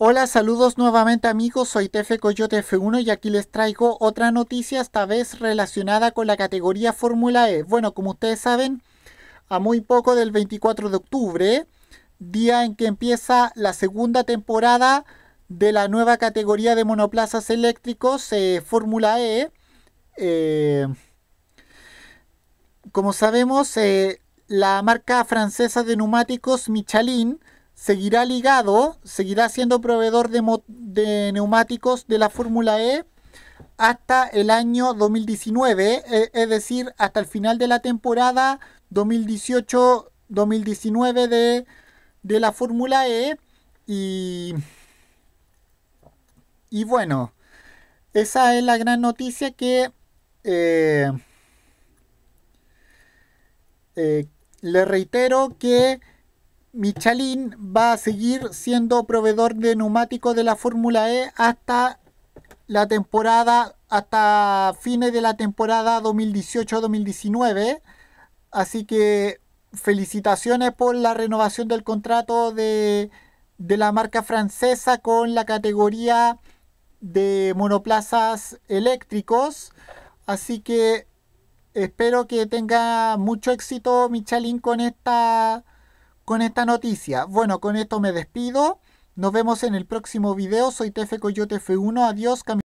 Hola, saludos nuevamente amigos, soy Tefe Coyote F1 y aquí les traigo otra noticia, esta vez relacionada con la categoría Fórmula E. Bueno, como ustedes saben, a muy poco del 24 de octubre, día en que empieza la segunda temporada de la nueva categoría de monoplazas eléctricos, eh, Fórmula E. Eh, como sabemos, eh, la marca francesa de neumáticos Michelin seguirá ligado, seguirá siendo proveedor de, neumáticos de la Fórmula E hasta el año 2019, e, es decir, hasta el final de la temporada 2018-2019 de, la Fórmula E. Y, bueno, esa es la gran noticia que... Eh, eh, le reitero que Michelin va a seguir siendo proveedor de neumáticos de la Fórmula E hasta la temporada, hasta fines de la temporada 2018-2019. Así que felicitaciones por la renovación del contrato de, de la marca francesa con la categoría de monoplazas eléctricos. Así que espero que tenga mucho éxito Michelin con esta con esta noticia. Bueno, con esto me despido. Nos vemos en el próximo video. Soy Tefe Coyote F1. Adiós,